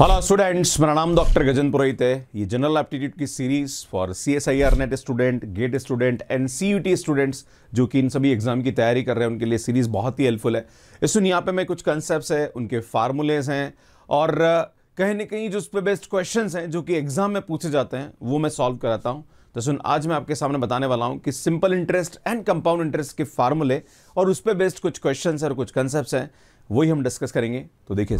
Hello students मेरा नाम doctor Gajan Purohit है ये जनरल एप्टीट्यूड की series for C S I R NET student GATE student and C U T students जो कि इन सभी एग्जाम की तैयारी कर रहे हैं उनके लिए सीरीज बहुत ही हेल्पफुल है इस सुन यहाँ पे मैं कुछ कॉन्सेप्ट्स हैं उनके फार्मूलेज हैं और कहीं ना कहीं जो उस पर बेस्ट क्वेश्चन हैं जो कि एग्जाम में पूछे जाते हैं वो मैं सॉल्व कराता हूँ तो सुन आज मैं आपके सामने बताने वाला हूँ कि simple interest and compound interest के फार्मूले और उस पर बेस्ड कुछ क्वेश्चन और कुछ कंसेप्ट हैं वही हम डिस्कस करेंगे तो देखिए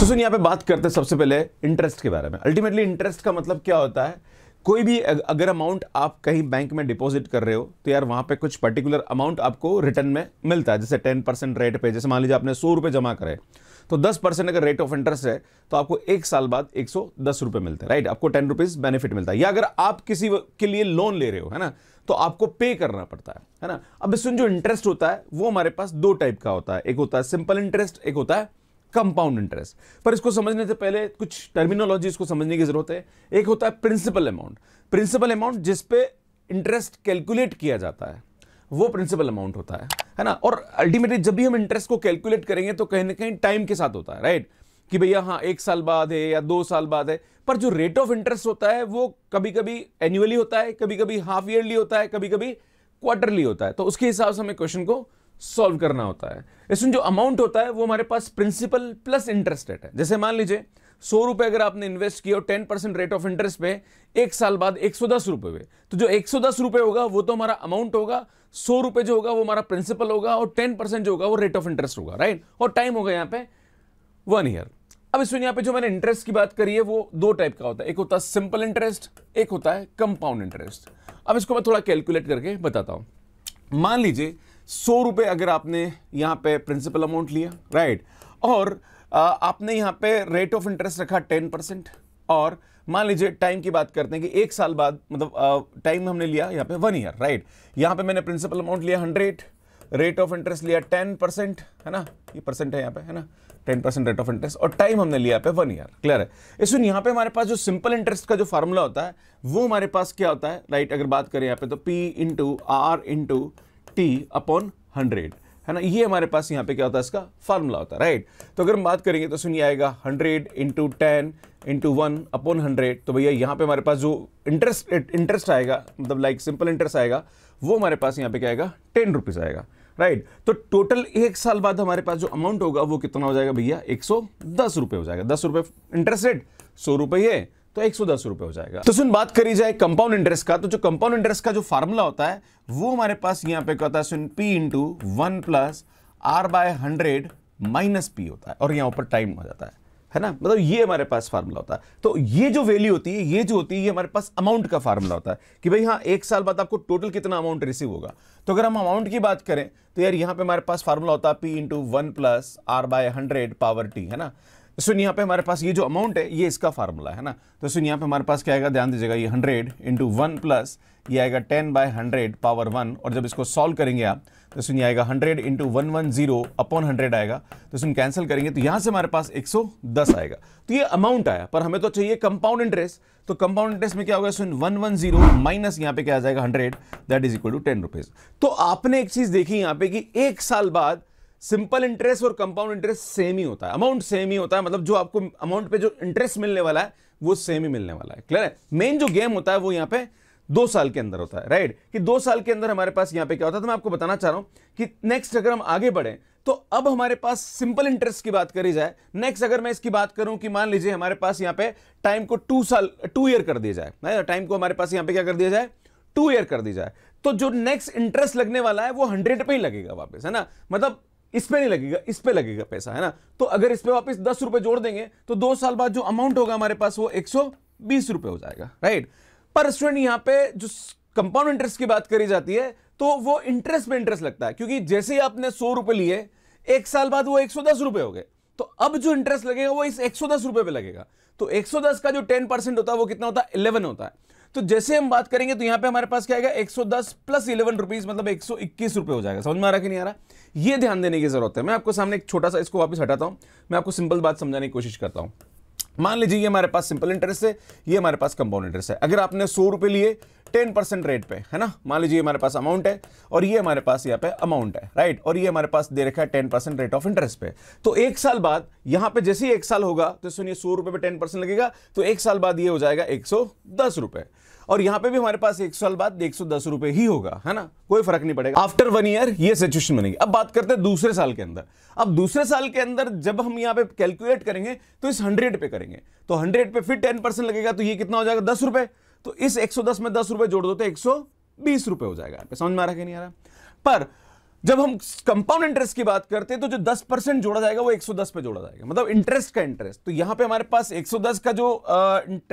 तो सुन यहाँ पे बात करते हैं सबसे पहले इंटरेस्ट के बारे में अल्टीमेटली इंटरेस्ट का मतलब क्या होता है कोई भी अगर अमाउंट आप कहीं बैंक में डिपॉजिट कर रहे हो तो यार वहाँ पे कुछ पर्टिकुलर अमाउंट आपको रिटर्न में मिलता है जैसे टेन परसेंट रेट पे जैसे मान लीजिए आपने सौ रुपये जमा करे तो दस परसेंट अगर रेट ऑफ इंटरेस्ट है तो आपको एक साल बाद एक सौ दस रुपये मिलते हैं राइट आपको टेन रुपीज़ बेनिफिट मिलता है या अगर आप किसी के लिए लोन ले रहे हो है ना तो आपको पे करना पड़ता है है ना अब इसमें जो इंटरेस्ट होता है वो हमारे पास दो टाइप का होता है एक होता है सिंपल इंटरेस्ट एक होता है कंपाउंड इंटरेस्ट पर इसको समझने से पहले कुछ टर्मिनोलॉजी इसको समझने की ज़रूरत है एक होता है प्रिंसिपल अमाउंट प्रिंसिपल अमाउंट जिस पे इंटरेस्ट कैलकुलेट किया जाता है वो प्रिंसिपल अमाउंट होता है है ना और अल्टीमेटली जब भी हम इंटरेस्ट को कैलकुलेट करेंगे तो कहीं ना कहीं टाइम के साथ होता है राइट कि भैया हाँ एक साल बाद है या दो साल बाद है पर जो रेट ऑफ इंटरेस्ट होता है वो कभी कभी एनुअली होता है कभी कभी हाफ ईयरली होता है कभी कभी क्वार्टरली होता है तो उसके हिसाब से हमें क्वेश्चन को सॉल्व करना होता है इसमें जो अमाउंट होता है वो हमारे पास प्रिंसिपल प्लस इंटरेस्ट रेट है जैसे मान लीजिए सौ रुपए अगर आपने इन्वेस्ट किया और ten percent rate of interest पे एक साल बाद एक सौ दस रुपए हुए तो जो एक सौ दस रुपए होगा वो तो हमारा अमाउंट होगा सौ रुपए जो होगा वो हमारा प्रिंसिपल होगा और टेन परसेंट जो होगा वो रेट ऑफ इंटरेस्ट होगा राइट और टाइम होगा यहाँ पे वन ईयर अब इसमें यहाँ पे जो मैंने इंटरेस्ट की बात करी है वो दो टाइप का होता है एक होता है सिंपल इंटरेस्ट एक होता है कंपाउंड इंटरेस्ट अब इसको मैं थोड़ा कैलकुलेट करके बताता हूँ मान लीजिए सौ रुपये अगर आपने यहाँ पे प्रिंसिपल अमाउंट लिया राइट और आपने यहाँ पे रेट ऑफ इंटरेस्ट रखा टेन परसेंट और मान लीजिए टाइम की बात करते हैं कि एक साल बाद मतलब टाइम हमने लिया यहाँ पे वन ईयर राइट यहाँ पे मैंने प्रिंसिपल अमाउंट लिया हंड्रेड रेट ऑफ इंटरेस्ट लिया टेन परसेंट है ना ये परसेंट है यहाँ पे है ना ten percent rate of interest और टाइम हमने लिया पे वन ईयर क्लियर है इसमें यहाँ पे हमारे पास जो सिंपल इंटरेस्ट का जो फार्मूला होता है वो हमारे पास क्या होता है राइट अगर बात करें यहाँ पे तो P into R into T upon hundred है ना ये हमारे पास यहाँ पे क्या होता है इसका फार्मूला होता है राइट तो अगर हम बात करेंगे तो सुनिए आएगा hundred into ten into one upon hundred तो भैया यहाँ पे हमारे पास जो इंटरेस्ट इंटरेस्ट आएगा मतलब लाइक सिंपल इंटरेस्ट आएगा वो हमारे पास यहाँ पे क्या आएगा टेन रुपीज़ आएगा राइट तो टोटल एक साल बाद हमारे पास जो अमाउंट होगा वो कितना हो जाएगा भैया एक सौ दस रुपये हो जाएगा दस रुपये इंटरेस्ट रेट सौ रुपये तो एक सौ दस रुपए हो जाएगा तो सुन बात करी जाए कंपाउंड इंटरेस्ट का तो जो कंपाउंड इंटरेस्ट का जो फार्मूला होता है वो हमारे पास यहां पे कहता है सुन P into one plus R by hundred minus P होता है और यहां ऊपर टाइम हो जाता है है ना मतलब ये हमारे पास फार्मूला होता है तो ये जो वैल्यू होती है ये जो होती है ये हमारे पास अमाउंट का फार्मूला होता है कि भाई हाँ एक साल बाद आपको टोटल कितना अमाउंट रिसीव होगा तो अगर हम अमाउंट की बात करें तो यार यहाँ पे हमारे पास फार्मूला होता है P into one plus R by hundred power T है ना सुन यहाँ पे हमारे पास ये जो अमाउंट है ये इसका फार्मूला है ना तो सुन यहाँ पे हमारे पास क्या आएगा ध्यान दीजिएगा ये हंड्रेड इंटू वन प्लस ये आएगा ten by hundred power one और जब इसको सॉल्व करेंगे आप तो सुन ये आएगा hundred into one one zero upon hundred आएगा तो सुन कैंसिल करेंगे तो यहाँ से हमारे पास एक सौ दस आएगा तो ये अमाउंट आया पर हमें तो चाहिए कंपाउंड इंटरेस्ट तो कंपाउंड इंटरेस्ट में क्या होगा सुन वन वन जीरो माइनस यहाँ पे क्या आ जाएगा hundred that is equal to ten rupees तो आपने एक चीज़ देखी यहाँ पे कि एक साल बाद सिंपल इंटरेस्ट और कंपाउंड इंटरेस्ट सेम ही होता है अमाउंट सेम ही होता है मतलब जो आपको अमाउंट पे जो इंटरेस्ट मिलने वाला है वो सेम ही मिलने वाला है क्लियर है मेन जो गेम होता है वो यहां पे दो साल के अंदर होता है राइट कि दो साल के अंदर हमारे पास यहां पे क्या होता है तो मैं आपको बताना चाह रहा हूं कि नेक्स्ट अगर हम आगे बढ़े तो अब हमारे पास सिंपल इंटरेस्ट की बात करी जाए नेक्स्ट अगर मैं इसकी बात करूं कि मान लीजिए हमारे पास यहां पे टाइम को टू साल टू ईयर कर दिया जाए टाइम को हमारे पास यहां पे क्या कर दिया जाए टू ईयर कर दिया जाए तो जो नेक्स्ट इंटरेस्ट लगने वाला है वो हंड्रेड पे ही लगेगा वापस है ना मतलब इस पे नहीं लगेगा इस पे लगेगा पैसा है ना तो अगर इस पे वापस दस रुपए जोड़ देंगे तो दो साल बाद जो अमाउंट होगा हमारे पास वो एक सौ बीस रुपए हो जाएगा राइट पर स्टूडेंट यहां पे जो कंपाउंड इंटरेस्ट की बात करी जाती है तो वो इंटरेस्ट पे इंटरेस्ट लगता है क्योंकि जैसे ही आपने सौ रुपए लिए एक साल बाद वो एक सौ दस रुपए हो गए तो अब जो इंटरेस्ट लगेगा वो इस एक सौ दस रुपए पे लगेगा तो एक सौ दस का जो टेन परसेंट होता है वो कितना होता है इलेवन होता है तो जैसे हम बात करेंगे तो यहां पे हमारे पास क्या आएगा 110 प्लस इलेवन रुपीज मतलब एक सौ रुपए हो जाएगा समझ में आ रहा कि नहीं आ रहा ये ध्यान देने की जरूरत है मैं आपको सामने एक छोटा सा इसको वापस हटाता हूं मैं आपको सिंपल बात समझाने की कोशिश करता हूं मान लीजिए ये हमारे पास सिंपल इंटरेस्ट है ये हमारे पास कंपाउंड इंटरेस्ट है अगर आपने सौ रुपए लिए टेन परसेंट रेट पे है ना मान लीजिए हमारे पास अमाउंट है और ये हमारे पास यहाँ पे अमाउंट है राइट और ये हमारे पास दे रखा है ten percent rate of interest पे तो एक साल बाद यहाँ पे जैसे ही एक साल होगा तो सुनिए सौ रुपए पे टेन परसेंट लगेगा तो एक साल बाद ये हो जाएगा एक सौ दस रुपए और यहां पे भी हमारे पास एक साल बाद एक सौ ही होगा है ना कोई फर्क नहीं पड़ेगा आफ्टर वन ईयर ये सिचुएशन बनेगी अब बात करते हैं दूसरे साल के अंदर अब दूसरे साल के अंदर जब हम यहां पे कैलकुलेट करेंगे तो इस हंड्रेड पे करेंगे तो हंड्रेड पे फिर टेन लगेगा तो ये कितना हो जाएगा दस रुपए तो इस एक में दस रुपए जोड़ दो तो एक सौ हो जाएगा आपको समझ में आ रहा है नहीं आ रहा पर जब हम कंपाउंड इंटरेस्ट की बात करते हैं तो जो 10 परसेंट जोड़ा जाएगा वो 110 पे जोड़ा जाएगा मतलब इंटरेस्ट का इंटरेस्ट तो यहां पे हमारे पास 110 का जो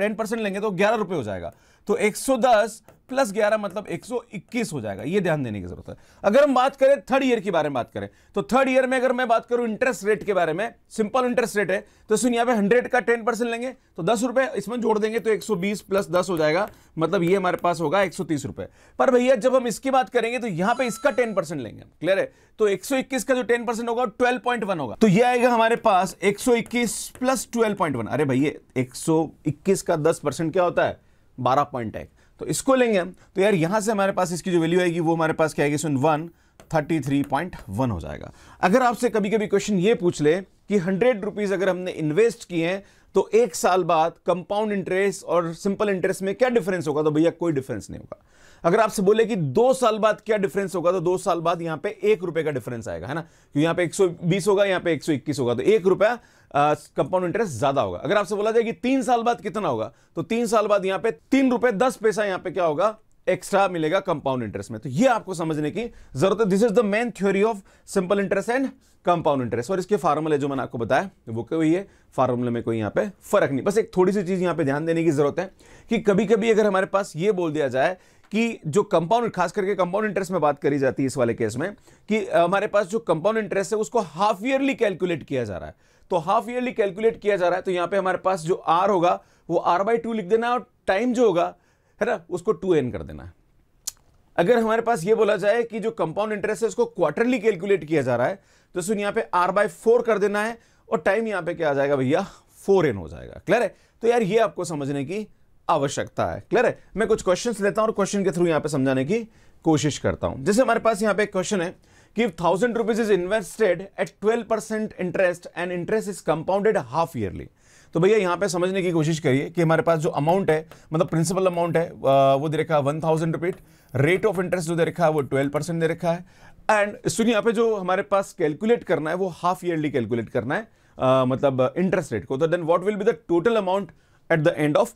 10 परसेंट लेंगे तो ग्यारह रुपए हो जाएगा तो 110 प्लस 11 मतलब 121 हो जाएगा ये ध्यान देने की जरूरत है अगर हम बात करें थर्ड ईयर के बारे में बात करें तो थर्ड ईयर में अगर मैं बात करूं इंटरेस्ट रेट के बारे में सिंपल इंटरेस्ट रेट है तो सुन पे हंड्रेड का टेन परसेंट लेंगे तो दस रुपए इसमें जोड़ देंगे तो 120 प्लस 10 हो जाएगा मतलब ये हमारे पास होगा एक रुपए पर भैया जब हम इसकी बात करेंगे तो यहां पर इसका टेन लेंगे क्लियर है तो एक का जो टेन होगा ट्वेल्व पॉइंट होगा तो यह आएगा हमारे पास 121 प्लस ट्वेल्व अरे भैया एक का दस परसेंट क्या होता है बारह पॉइंट है तो इसको लेंगे हम तो यार यहां से हमारे पास इसकी जो वैल्यू आएगी वो हमारे पास क्या आएगी सुन one thirty three point one हो जाएगा अगर आपसे कभी कभी क्वेश्चन ये पूछ ले कि हंड्रेड रुपीज़ अगर हमने इन्वेस्ट किए हैं तो एक साल बाद कंपाउंड इंटरेस्ट और सिंपल इंटरेस्ट में क्या डिफरेंस होगा तो भैया कोई डिफरेंस नहीं होगा अगर आपसे बोले कि दो साल बाद क्या डिफरेंस होगा तो दो साल बाद यहां पे एक रुपए का डिफरेंस आएगा है ना क्योंकि यहां पे 120 होगा यहां पे 121 होगा तो एक रुपया कंपाउंड इंटरेस्ट ज्यादा होगा अगर आपसे बोला जाए कि तीन साल बाद कितना होगा तो तीन साल बाद यहां पे तीन रुपए दस पैसा यहां पे क्या होगा एक्स्ट्रा मिलेगा कंपाउंड इंटरेस्ट में तो ये आपको समझने की जरूरत है this is the main theory of simple interest and compound interest और इसके फार्मूले जो मैंने आपको बताया वो क्यों है फार्मूले में कोई यहां पे फर्क नहीं बस एक थोड़ी सी चीज यहां पे ध्यान देने की जरूरत है कि कभी कभी अगर हमारे पास ये बोल दिया जाए कि जो कंपाउंड खास करके कंपाउंड इंटरेस्ट में बात करी जाती है इस वाले केस में कि हमारे पास जो कंपाउंड इंटरेस्ट है उसको हाफ ईयरली कैलकुलेट किया जा रहा है तो हाफ ईयरली कैलकुलेट किया जा रहा है तो यहाँ पे हमारे पास जो आर होगा वो आर बाई टू लिख देना और टाइम जो होगा है ना उसको टू एन कर देना है अगर हमारे पास ये बोला जाए कि जो कंपाउंड इंटरेस्ट है उसको क्वार्टरली कैलकुलेट किया जा रहा है तो सुन यहाँ पे आर बाई फोर कर देना है और टाइम यहाँ पे क्या आ जाएगा भैया फोर एन हो जाएगा क्लियर है तो यार ये आपको समझने की आवश्यकता है क्लियर है मैं कुछ क्वेश्चन लेता हूँ और क्वेश्चन के थ्रू यहाँ पे समझाने की कोशिश करता हूँ जैसे हमारे पास यहाँ पे क्वेश्चन है thousand rupees is invested at twelve percent interest and interest is compounded half yearly तो भैया यहाँ पे समझने की कोशिश करिए कि हमारे पास जो अमाउंट है मतलब प्रिंसिपल अमाउंट है वो दे रखा है one thousand rupees rate of interest जो दे रखा है वो ट्वेल्व परसेंट दे रखा है एंड स्टूडेंट यहाँ पे जो हमारे पास कैलकुलेट करना है वो हाफ ईयरली कैलकुलेट करना है uh, मतलब इंटरेस्ट रेट को तो then what will be the total amount at the end of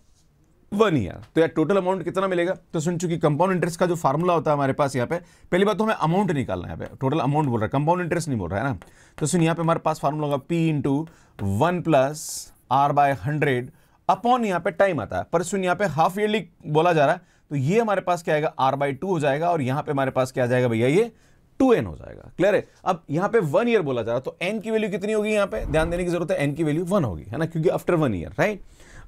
one year तो यार टोटल अमाउंट कितना मिलेगा तो सुन चुकी कंपाउंड इंटरेस्ट का जो फार्मूला होता है हमारे पास यहाँ पे पहली बात तो हमें अमाउंट निकालना है टोटल अमाउंट बोल रहा है कंपाउंड इंटरेस्ट नहीं बोल रहा है ना तो सुन यहाँ पे हमारे पास फार्मूला होगा P into one plus R by hundred upon यहाँ पे टाइम आता है पर सुन यहाँ पे हाफ ईयरली बोला जा रहा है तो ये हमारे पास क्या आएगा आर बाई टू हो जाएगा और यहाँ पे हमारे पास क्या आ जाएगा भैया ये टू एन हो जाएगा क्लियर है अब यहाँ पे वन ईयर बोला जा रहा है तो एन की वैल्यू कितनी होगी यहाँ पे ध्यान देने की जरूरत है एन की वैल्यू वन होगी है ना क्योंकि आफ्टर वन ईयर राइट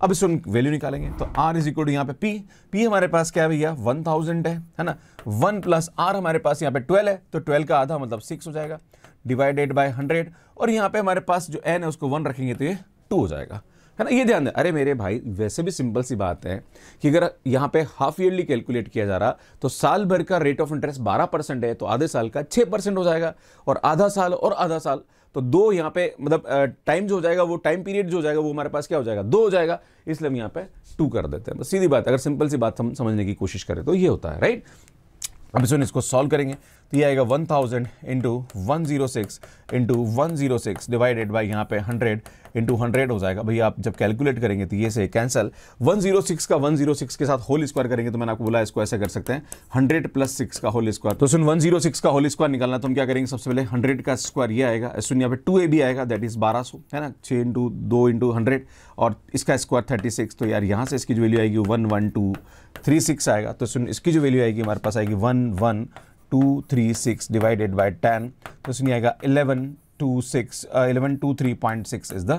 अब इससे वैल्यू निकालेंगे तो आर इज इक्वल टू यहाँ पे पी पी हमारे पास क्या है भैया वन थाउजेंड है है ना वन प्लस आर हमारे पास यहाँ पे ट्वेल्व है तो ट्वेल्व का आधा मतलब सिक्स हो जाएगा डिवाइडेड बाय हंड्रेड और यहाँ पे हमारे पास जो एन है उसको वन रखेंगे तो ये टू हो जाएगा है ना ये ध्यान दें अरे मेरे भाई वैसे भी सिंपल सी बात है कि अगर यहाँ पे हाफ ईयरली कैलकुलेट किया जा रहा तो साल भर का रेट ऑफ इंटरेस्ट बारह परसेंट है तो आधे साल का छः परसेंट हो जाएगा और आधा साल और आधा साल तो दो यहाँ पे मतलब टाइम जो हो जाएगा वो टाइम पीरियड जो हो जाएगा वो हमारे पास क्या हो जाएगा दो हो जाएगा इसलिए हम यहाँ पे टू कर देते हैं तो सीधी बात अगर सिंपल सी बात हम समझने की कोशिश करें तो ये होता है राइट अब इसको सॉल्व करेंगे ये आएगा 1000 thousand into one zero six into one zero six divided by यहाँ पे 100 इंटू हंड्रेड हो जाएगा भैया आप जब कैलकुलेट करेंगे तो ये से कैंसिल 106 का 106 के साथ होल स्क्वायर करेंगे तो मैंने आपको बोला इसको ऐसे कर सकते हैं 100 प्लस सिक्स का होल स्क्वायर तो सुन 106 का होल स्क्वायर निकालना तो हम क्या करेंगे सबसे पहले हंड्रेड का स्क्वायर ये आएगा सुन यहाँ पे टू ए भी आएगा दैट इज बारह है ना छः इंटू दो इंटू हंड्रेड और इसका स्क्वायर थर्टी सिक्स तो यार यहाँ से इसकी जो वैल्यू आएगी one one two three six आएगा तो सुन इसकी जो वैल्यू आएगी हमारे पास आएगी one one two three six divided by ten तो इसमें आएगा eleven two six eleven two three point six is the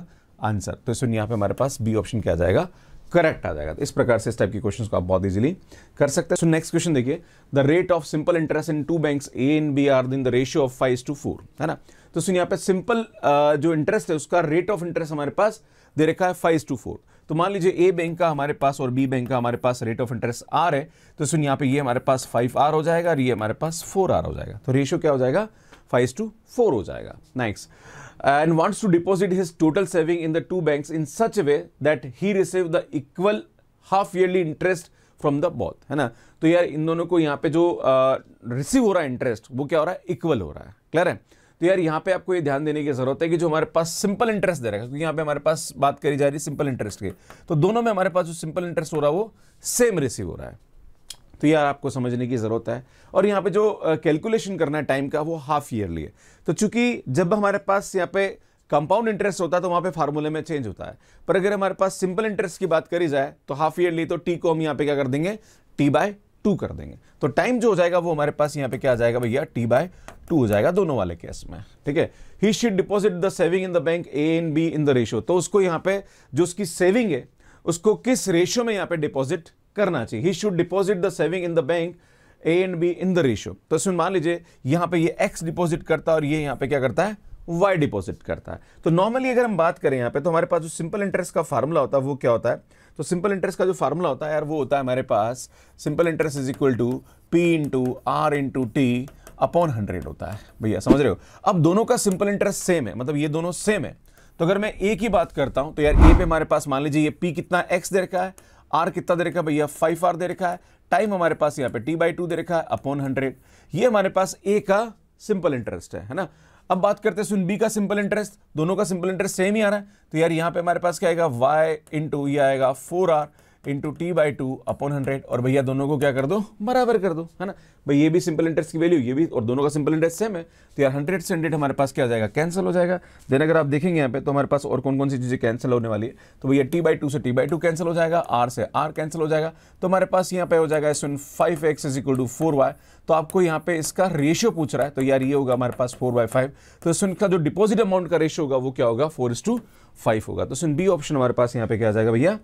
answer तो इसमें यहाँ पे हमारे पास बी ऑप्शन क्या जाएगा करेक्ट आ जाएगा तो इस प्रकार से इस टाइप के क्वेश्चन को आप बहुत इजीली कर सकते हैं सो नेक्स्ट क्वेश्चन देखिए the rate of simple interest in two banks A and B are in the ratio of five to four है ना तो सुनिए यहाँ पे सिंपल uh, जो इंटरेस्ट है उसका रेट ऑफ इंटरेस्ट हमारे पास दे रखा है फाइव टू फोर तो मान लीजिए ए बैंक का हमारे पास और बी बैंक का हमारे पास रेट ऑफ इंटरेस्ट आर है तो सुन यहाँ पे ये हमारे पास फाइव आर हो जाएगा और ये हमारे पास फोर आर हो जाएगा तो रेशियो क्या हो जाएगा फाइव टू फोर हो जाएगा next and wants to deposit his total saving in the two bank in such way that he receive the equal half yearly interest from the both है ना तो यार इन दोनों को यहाँ पे जो रिसीव uh, हो रहा है इंटरेस्ट वो क्या हो रहा है इक्वल हो रहा है क्लियर है तो यार यहाँ पे आपको ये ध्यान देने की ज़रूरत है कि जो हमारे पास सिंपल इंटरेस्ट दे रहा है क्योंकि यहाँ पे हमारे पास बात करी जा रही है सिंपल इंटरेस्ट की तो दोनों में हमारे पास जो सिंपल इंटरेस्ट हो रहा है वो सेम रिसीव हो रहा है तो यार आपको समझने की ज़रूरत है और यहाँ पे जो कैलकुलेशन करना है टाइम का वो हाफ ईयरली है तो चूंकि जब हमारे पास यहाँ पे कंपाउंड इंटरेस्ट होता है तो वहाँ पे फार्मूले में चेंज होता है पर अगर हमारे पास सिंपल इंटरेस्ट की बात करी जाए तो हाफ ईयरली तो टी को हम यहाँ पे क्या कर देंगे टी बाय टू कर देंगे तो टाइम जो हो जाएगा वो हमारे पास यहाँ पे क्या आ जाएगा भैया टी बाय टू हो जाएगा दोनों वाले केस में ठीक है he should deposit the saving in the bank A and B in the ratio तो उसको यहाँ पे जो उसकी सेविंग है उसको किस रेशो में यहाँ पे डिपॉजिट करना चाहिए he should deposit the saving in the bank A and B in the ratio तो इसमें मान लीजिए यहाँ पे ये यह एक्स डिपॉजिट करता है और ये यह यहाँ पे क्या करता है वाई डिपॉजिट करता है तो नॉर्मली अगर हम बात करें यहाँ पे तो हमारे पास जो सिंपल इंटरेस्ट का फार्मूला होता है वो क्या होता है तो सिंपल इंटरेस्ट का जो फार्मूला होता है यार वो होता है हमारे पास simple interest is equal to P into R into T upon hundred होता है भैया समझ रहे हो अब दोनों का सिंपल इंटरेस्ट सेम है मतलब ये दोनों सेम है तो अगर मैं ए की बात करता हूं तो यार ए पे हमारे पास मान लीजिए ये पी कितना एक्स दे रखा है आर कितना दे रखा है भैया फाइव आर दे रखा है टाइम हमारे पास यहाँ पे टी बाई टू दे रखा है अपॉन हंड्रेड ये हमारे पास ए का सिंपल इंटरेस्ट है है ना अब बात करते हैं सुन बी का सिंपल इंटरेस्ट दोनों का सिंपल इंटरेस्ट सेम ही आ रहा है तो यार यहाँ पे हमारे पास क्या आएगा वाई इंटू ये आएगा four R into T by two upon hundred और भैया दोनों को क्या कर दो बराबर कर दो है ना भाई ये भी सिंपल इंटरेस्ट की वैल्यू ये भी और दोनों का सिंपल इंटरेस्ट सेम है तो यार हंड्रेड से हंड्रेड हमारे पास क्या जाएगा कैंसिल हो जाएगा देन अगर आप देखेंगे यहाँ पे तो हमारे पास और कौन कौन सी चीज़ें कैंसिल होने वाली है तो भैया टी बाई टू से टी बाई टू कैंसिल हो जाएगा आर से आर कैंसिल हो जाएगा तो हमारे पास यहाँ पे हो जाएगा S one five X is equal to four Y तो आपको यहाँ पे इसका रेशियो पूछ रहा है तो यार ये होगा हमारे पास फोर बाई फाइव तो इस का जो डिपोजिट अमाउंट का रेशियो होगा वो क्या होगा फोर इस टू फाइव होगा तो सुन बी ऑप्शन हमारे पास यहाँ पे क्या जाएगा भैया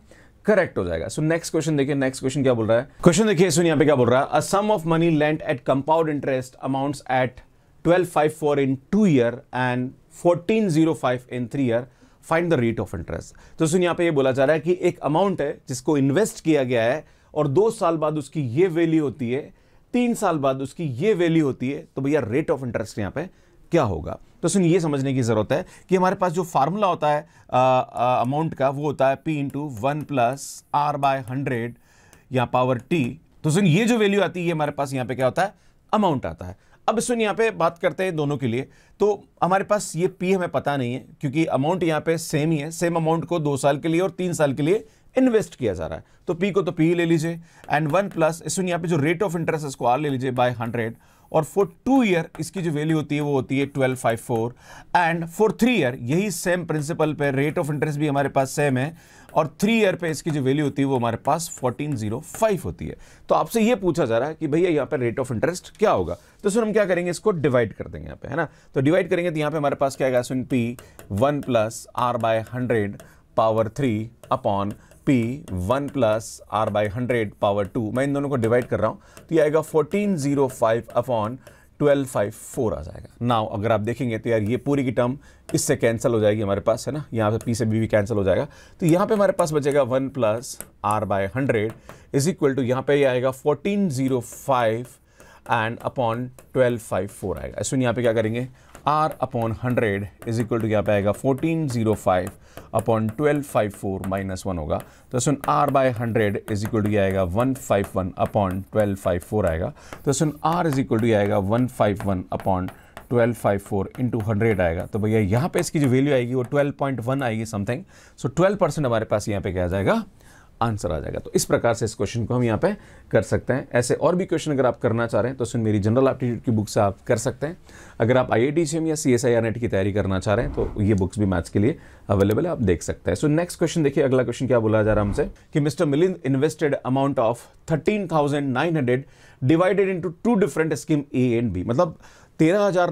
करेक्ट हो जाएगा सो नेक्स्ट क्वेश्चन देखिए नेक्स्ट क्वेश्चन क्या बोल रहा है क्वेश्चन देखिए सुन यहां पे क्या बोल रहा है a sum of money lent at compound interest amounts at 1254 in 2 year and 1405 in 3 year find the rate of interest तो सुन यहां पे ये बोला जा रहा है कि एक अमाउंट है जिसको इन्वेस्ट किया गया है और दो साल बाद उसकी ये वैल्यू होती है तीन साल बाद उसकी ये वैल्यू होती है तो भैया रेट ऑफ इंटरेस्ट यहां पे क्या होगा तो सुन ये समझने की ज़रूरत है कि हमारे पास जो फार्मूला होता है अमाउंट का वो होता है P into one plus R by hundred या पावर टी तो सुन ये जो वैल्यू आती है ये हमारे पास यहाँ पे क्या होता है अमाउंट आता है अब सुन यहाँ पे बात करते हैं दोनों के लिए तो हमारे पास ये पी हमें पता नहीं है क्योंकि अमाउंट यहाँ पे सेम ही है सेम अमाउंट को दो साल के लिए और तीन साल के लिए इन्वेस्ट किया जा रहा है तो पी को तो पी ले लीजिए एंड वन प्लस सुन यहाँ पे जो रेट ऑफ इंटरेस्ट इसको आर ले लीजिए बाय हंड्रेड और फॉर टू ईयर इसकी जो वैल्यू होती है वो होती है twelve five four and for three year यही सेम प्रिंसिपल पे रेट ऑफ इंटरेस्ट भी हमारे पास सेम है और थ्री ईयर पे इसकी जो वैल्यू होती है वो हमारे पास फोर्टीन जीरो फाइव होती है तो आपसे ये पूछा जा रहा है कि भैया यहाँ पर रेट ऑफ इंटरेस्ट क्या होगा तो सर हम क्या करेंगे इसको डिवाइड कर देंगे यहाँ पे है ना तो डिवाइड करेंगे तो यहाँ पे हमारे पास क्या आएगा सुन P one plus R by hundred power three upon P one plus R by hundred power two मैं इन दोनों को डिवाइड कर रहा हूँ तो ये आएगा fourteen zero five upon twelve five four आ जाएगा नाउ अगर आप देखेंगे तो यार ये पूरी की टर्म इससे कैंसिल हो जाएगी हमारे पास है ना यहाँ पे पी से बी भी कैंसिल हो जाएगा तो यहाँ पे हमारे पास बचेगा one plus R by hundred is equal to यहाँ पे ये आएगा fourteen zero five and upon twelve five four आएगा सुन यहाँ पे क्या करेंगे R upon hundred is equal to क्या पाएगा fourteen zero five upon twelve five four minus one होगा तो सुन R by hundred is equal to आएगा one five one upon twelve five four आएगा तो सुन आर इज इक्वल टू आएगा one five one upon twelve five four into hundred आएगा तो भैया यहाँ पे इसकी जो वैल्यू आएगी वो ट्वेल्व पॉइंट वन आएगी समथिंग सो ट्वेल्व परसेंट हमारे पास यहाँ पे क्या जाएगा आंसर आ जाएगा तो इस प्रकार से इस क्वेश्चन को हम यहाँ पे कर सकते हैं ऐसे और भी क्वेश्चन अगर आप करना चाह रहे हैं तो उसमें मेरी जनरल एप्टीट्यूड की बुक्स आप कर सकते हैं अगर आप आई आई या सी एस नेट की तैयारी करना चाह रहे हैं तो ये बुक्स भी मैथ्स के लिए अवेलेबल है आप देख सकते हैं सो नेक्स्ट क्वेश्चन देखिए अगला क्वेश्चन क्या बोला जा रहा है हमसे कि mister Milind invested amount of thirteen divided into two different scheme A and B मतलब तेरह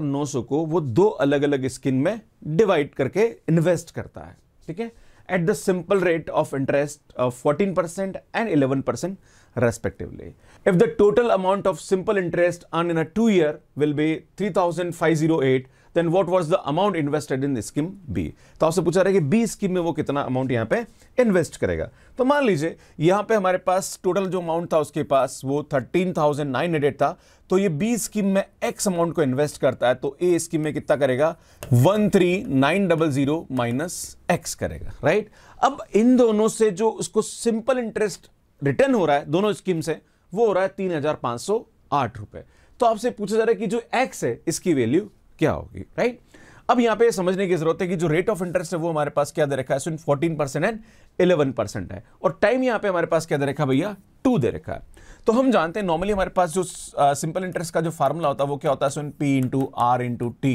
को वो दो अलग अलग स्कीम में डिवाइड करके इन्वेस्ट करता है ठीक है at the simple rate of interest of 14% and 11% respectively. If the total amount of simple interest earned in a two year will be 3508 then what was the amount invested in scheme B तो आपसे पूछा रहा है कि B scheme में वो कितना amount यहाँ पे इन्वेस्ट करेगा तो मान लीजिए यहाँ पे हमारे पास टोटल जो अमाउंट था उसके पास वो थर्टीन थाउजेंड नाइन हंड्रेड था तो ये बी स्कीम में एक्स अमाउंट को इन्वेस्ट करता है तो ए स्कीम में कितना करेगा one three nine double zero minus X करेगा राइट अब इन दोनों से जो उसको सिंपल इंटरेस्ट रिटर्न हो रहा है दोनों स्कीम से वो हो रहा है तीन हजार पांच सौ आठ रुपए तो आपसे पूछा जा रहा है कि जो एक्स है इसकी वैल्यू क्या होगी राइट अब यहां पे समझने की जरूरत है कि जो रेट ऑफ इंटरेस्ट है वो हमारे पास क्या दे रखा है fourteen percent and eleven percent है और टाइम यहां पे हमारे पास क्या दे रखा है भैया टू दे रखा है तो हम जानते हैं नॉर्मली हमारे पास जो सिंपल uh, इंटरेस्ट का जो फार्मूला होता है वो क्या होता है सुन P into R into T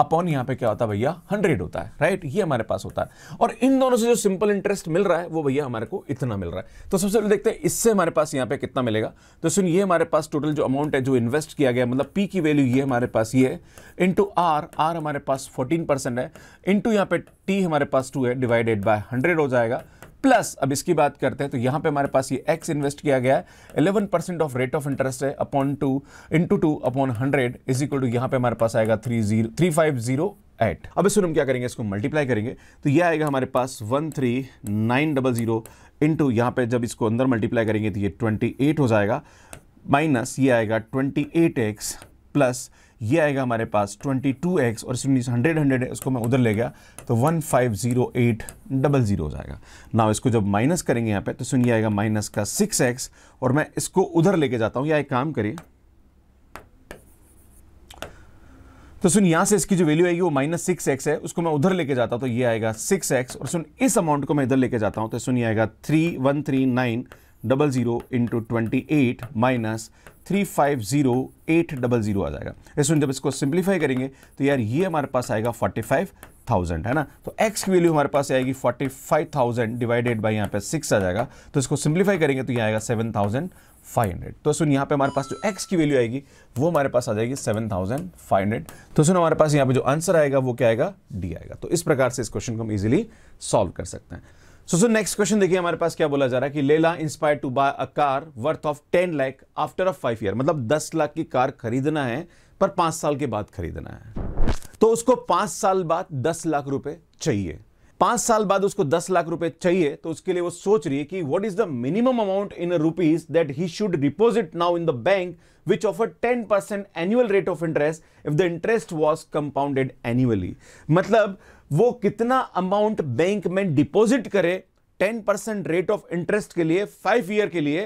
upon यहाँ पे क्या होता है भैया हंड्रेड होता है राइट ये हमारे पास होता है और इन दोनों से जो सिंपल इंटरेस्ट मिल रहा है वो भैया हमारे को इतना मिल रहा है तो सबसे पहले देखते हैं इससे हमारे पास यहाँ पे कितना मिलेगा तो सुन ये हमारे पास टोटल जो अमाउंट है जो इन्वेस्ट किया गया मतलब पी की वैल्यू ये हमारे पास ये है इंटू आर आर हमारे पास फोर्टीन परसेंट है इंटू यहाँ पे टी हमारे पास टू है डिवाइडेड बाय हंड्रेड हो जाएगा प्लस अब इसकी बात करते हैं तो यहां पे हमारे पास ये एक्स इन्वेस्ट किया गया है eleven percent of rate of interest है upon two into two upon hundred is equal to यहां पे हमारे पास आएगा three zero three five zero eight अब इस हम क्या करेंगे इसको मल्टीप्लाई करेंगे तो ये आएगा हमारे पास one three nine double zero into यहां पर जब इसको अंदर मल्टीप्लाई करेंगे तो ये ट्वेंटी एट हो जाएगा माइनस ये आएगा ट्वेंटी एट एक्स प्लस ये आएगा हमारे पास 22x और इसमें हंड्रेड हंड्रेड है इसको मैं उधर ले गया तो one five zero eight double zero हो जाएगा ना इसको जब माइनस करेंगे यहाँ पे तो सुनिए आएगा माइनस का 6x और मैं इसको उधर लेके जाता हूँ या एक काम करिए तो सुन यहाँ से इसकी जो वैल्यू आएगी वो माइनस सिक्स एक्स है उसको मैं उधर लेके जाता हूँ तो ये आएगा सिक्स एक्स और सुन इस अमाउंट को मैं इधर लेके जाता हूँ तो सुन ये आएगा three one three nine double zero into twenty eight minus three five zero eight double zero आ जाएगा इसमें जब इसको सिंप्लीफाई करेंगे तो यार ये हमारे पास आएगा फोर्टी फाइव थाउजेंड है ना तो एक्स की वैल्यू हमारे पास आएगी forty five thousand divided by यहाँ पे सिक्स आ जाएगा तो इसको सिंप्लीफाई करेंगे तो यहाँ आएगा सेवन थाउजेंड फाइव हंड्रेड तो सुन यहाँ पे हमारे पास जो एक्स की वैल्यू आएगी वो हमारे पास आ जाएगी सेवन थाउजेंड फाइव हंड्रेड तो सुन हमारे पास यहाँ पे जो आंसर आएगा वो क्या आएगा डी आएगा तो इस प्रकार से इस क्वेश्चन को हम इजिली सॉल्व कर सकते हैं सो सो नेक्स्ट क्वेश्चन देखिए हमारे पास क्या बोला जा रहा है कि Leela inspire to buy a car worth of ten lakh after a five year मतलब दस लाख की कार खरीदना है पर पांच साल के बाद खरीदना है तो उसको पांच साल बाद दस लाख रुपए चाहिए पांच साल बाद उसको दस लाख रुपए चाहिए तो उसके लिए वो सोच रही है कि what is the minimum amount in rupees that he should deposit now in the bank which offer ten percent annual rate of interest if the interest was compounded annually मतलब वो कितना अमाउंट बैंक में deposit करे 10 percent rate of interest के लिए five year के लिए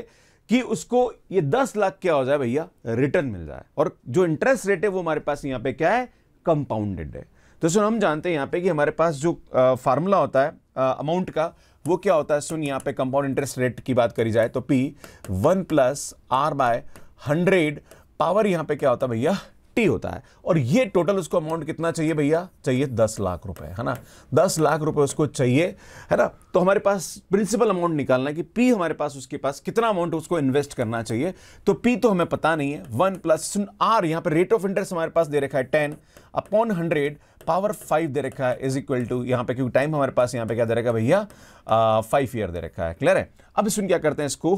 कि उसको ये 10 लाख क्या हो जाए भैया रिटर्न मिल जाए और जो इंटरेस्ट रेट है वो हमारे पास यहां पे क्या है कंपाउंडेड है तो सुन हम जानते हैं यहां पे कि हमारे पास जो फार्मूला होता है अमाउंट का वो क्या होता है सुन यहाँ पे कंपाउंड इंटरेस्ट रेट की बात करी जाए तो P one plus R by hundred power यहां पे क्या होता है भैया टी होता है और ये टोटल उसको अमाउंट कितना चाहिए भैया चाहिए दस लाख रुपए है ना दस लाख रुपए उसको चाहिए है ना तो हमारे पास प्रिंसिपल अमाउंट निकालना है कि पी हमारे पास उसके पास कितना अमाउंट उसको इन्वेस्ट करना चाहिए तो पी तो हमें पता नहीं है वन प्लस सुन आर यहाँ पर रेट ऑफ इंटरेस्ट हमारे पास दे रखा है ten upon hundred power five दे रखा है इज इक्वल टू यहाँ पे क्योंकि टाइम हमारे पास यहाँ पे क्या दे रखा है भैया फाइव ईयर दे रखा है क्लियर है अब सुन क्या करते हैं इसको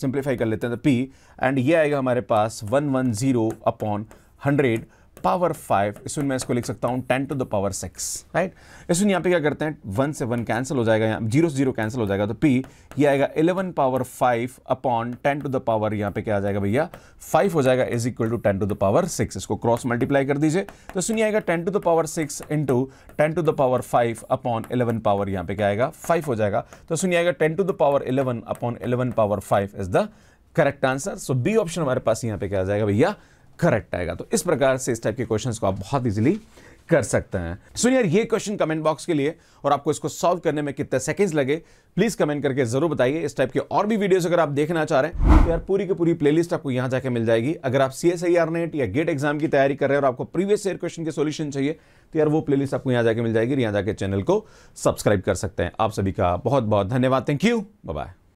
सिंप्लीफाई कर लेते हैं तो पी एंड ये आएगा हमारे पास one one zero upon hundred power five इसमें मैं इसको लिख सकता हूँ ten to the power six right इसमें यहाँ पे क्या करते हैं वन से वन कैंसिल हो जाएगा यहाँ जीरो से जीरो कैंसिल हो जाएगा तो पी ये आएगा eleven power five upon ten to the power यहाँ पे क्या आ जाएगा भैया फाइव हो जाएगा is equal to ten to the power six इसको क्रॉस मल्टीप्लाई कर दीजिए तो सुनिए आएगा ten to the power six into ten to the power five upon eleven power यहाँ पे क्या आएगा फाइव हो जाएगा तो इसमें आएगा ten to the power eleven upon eleven power five is the correct answer so B option हमारे पास यहाँ पे क्या आ जाएगा भैया करेक्ट आएगा तो इस प्रकार से इस टाइप के क्वेश्चंस को आप बहुत इजीली कर सकते हैं सुनिए यार ये क्वेश्चन कमेंट बॉक्स के लिए और आपको इसको सॉल्व करने में कितने सेकंड्स लगे प्लीज कमेंट करके जरूर बताइए इस टाइप के और भी वीडियोस अगर आप देखना चाह रहे हैं तो यार पूरी की पूरी प्लेलिस्ट आपको यहां जाके मिल जाएगी अगर आप सी एस आर नेट या गेट एग्जाम की तैयारी कर रहे हैं और आपको प्रीवियस ईयर क्वेश्चन के सोल्यूशन चाहिए तो यार वो प्ले आपको यहाँ जाकर मिल जाएगी यहाँ जाकर चैनल को सब्सक्राइब कर सकते हैं आप सभी का बहुत बहुत धन्यवाद थैंक यू बाय